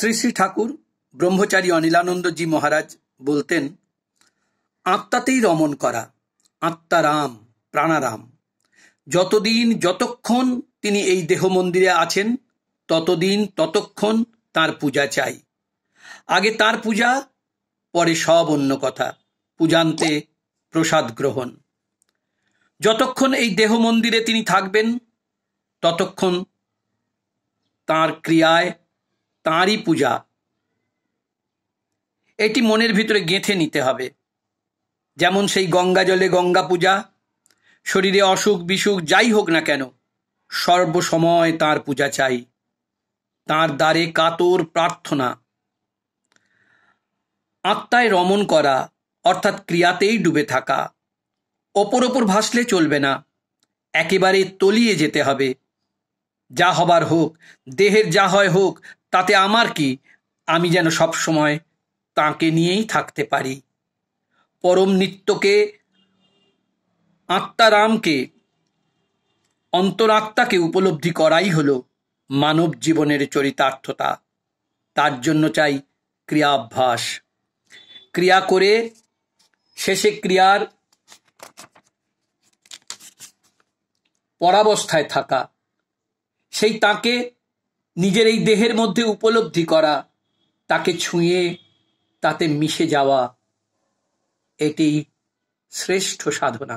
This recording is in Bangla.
শ্রী শ্রী ঠাকুর ব্রহ্মচারী অনিলানন্দজি মহারাজ বলতেন আত্মাতেই রমন করা আত্মারাম প্রাণারাম যতদিন যতক্ষণ তিনি এই দেহ মন্দিরে আছেন ততদিন ততক্ষণ তার পূজা চাই আগে তার পূজা পরে সব অন্য কথা পূজান্তে প্রসাদ গ্রহণ যতক্ষণ এই দেহ মন্দিরে তিনি থাকবেন ততক্ষণ তার ক্রিয়ায় তাঁরই পূজা এটি মনের ভিতরে গেঁথে নিতে হবে যেমন সেই গঙ্গা জলে গঙ্গা পূজা শরীরে অসুখ বিসুখ যাই হোক না কেন সর্বসময় তার পূজা চাই তার দ্বারে কাতর প্রার্থনা আত্মায় রমন করা অর্থাৎ ক্রিয়াতেই ডুবে থাকা ওপর ওপর ভাসলে চলবে না একেবারে তলিয়ে যেতে হবে যা হবার হোক দেহের যা হয় হোক তাতে আমার কি আমি যেন সব সময় তাঁকে নিয়েই থাকতে পারি পরম নিত্যকে আত্মারামকে অন্তরাত্মাকে উপলব্ধি করাই হল মানব জীবনের চরিতার্থতা তার জন্য চাই ক্রিয়া অভ্যাস ক্রিয়া করে শেষে ক্রিয়ার পরাবস্থায় থাকা সেই তাকে নিজের এই দেহের মধ্যে উপলব্ধি করা তাকে ছুঁয়ে তাতে মিশে যাওয়া এটি শ্রেষ্ঠ সাধনা